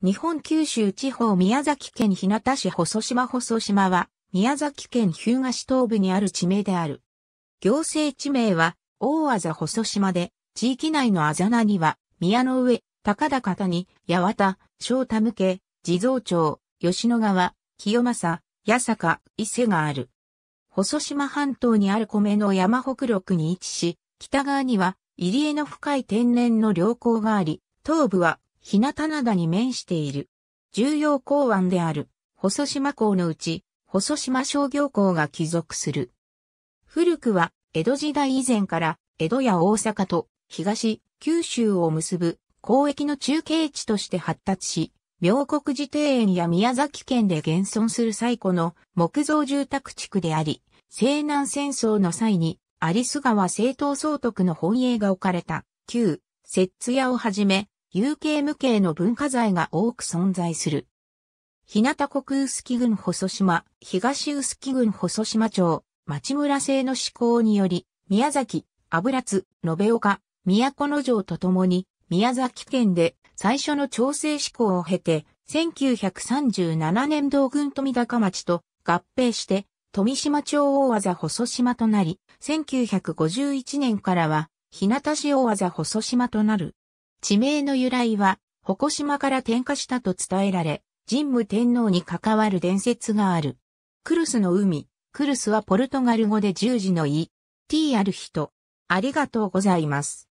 日本九州地方宮崎県日向市細島細島は、宮崎県日向市東部にある地名である。行政地名は、大あざ細島で、地域内のあざなには、宮の上、高田方に、八幡、翔太向け、地蔵町、吉野川、清正、八坂、伊勢がある。細島半島にある米の山北麓に位置し、北側には入り江の深い天然の良港があり、東部は日向灘に面している。重要港湾である、細島港のうち、細島商業港が帰属する。古くは、江戸時代以前から、江戸や大阪と、東、九州を結ぶ、交易の中継地として発達し、妙国寺庭園や宮崎県で現存する最古の木造住宅地区であり、西南戦争の際に、有栖川政党総督の本営が置かれた、旧、摂津屋をはじめ、有形無形の文化財が多く存在する。日向国臼杵郡細島、東臼杵郡細島町、町村制の施行により、宮崎、油津、延岡、都城とともに、宮崎県で最初の調整施行を経て、1937年同軍富高町と合併して、富島町大技細島となり、1951年からは、日向市大技細島となる。地名の由来は、鉾島から転化したと伝えられ、神武天皇に関わる伝説がある。クルスの海、クルスはポルトガル語で十字の意、t ある人。ありがとうございます。